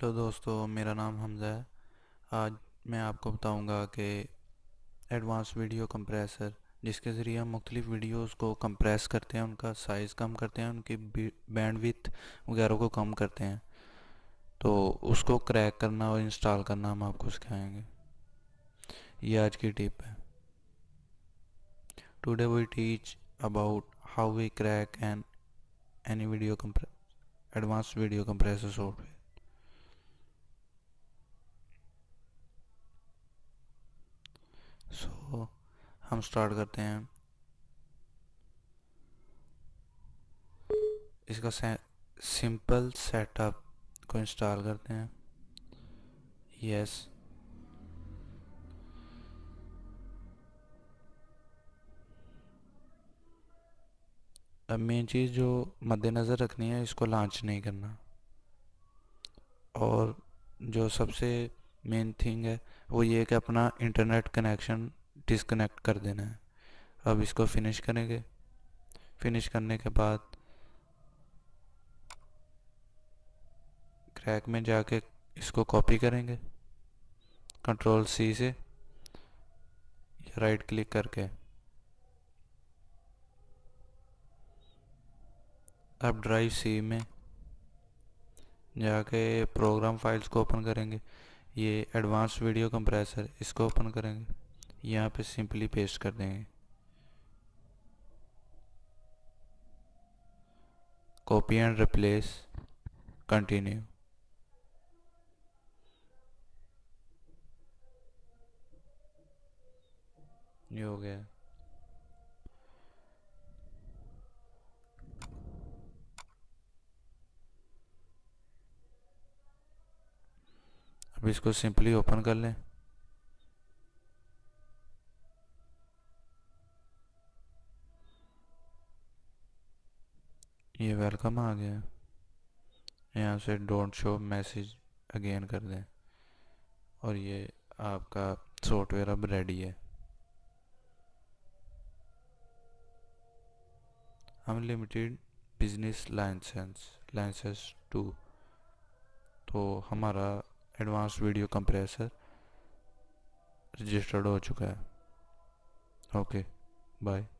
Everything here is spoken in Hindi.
हेलो दोस्तों मेरा नाम हमज़ा है आज मैं आपको बताऊंगा कि एडवांस वीडियो कंप्रेसर जिसके ज़रिए हम मुख्तलिफ़ वीडियोस को कंप्रेस करते हैं उनका साइज़ कम करते हैं उनकी बैंडविथ वगैरह को कम करते हैं तो उसको क्रैक करना और इंस्टॉल करना हम आपको सिखाएंगे ये आज की टिप है today we teach about how we crack and any video compress advance video compressor software हम स्टार्ट करते हैं इसका से, सिंपल सेटअप को इंस्टॉल करते हैं यस अब मेन चीज़ जो मद्देनज़र रखनी है इसको लॉन्च नहीं करना और जो सबसे मेन थिंग है वो ये कि अपना इंटरनेट कनेक्शन डिसकनेक्ट कर देना है अब इसको फिनिश करेंगे फिनिश करने के बाद क्रैक में जाके इसको कॉपी करेंगे कंट्रोल सी से राइट क्लिक करके अब ड्राइव सी में जाके प्रोग्राम फाइल्स को ओपन करेंगे ये एडवांस वीडियो कंप्रेसर इसको ओपन करेंगे यहाँ पे सिंपली पेस्ट कर देंगे कॉपी एंड रिप्लेस कंटिन्यू ये हो गया अब इसको सिंपली ओपन कर लें ये वेलकम आ गया यहाँ से डोंट शो मैसेज अगेन कर दें और ये आपका सॉफ्टवेयर अब रेडी है unlimited business license license two तो हमारा एडवांस वीडियो कंप्रेसर रजिस्टर्ड हो चुका है ओके बाय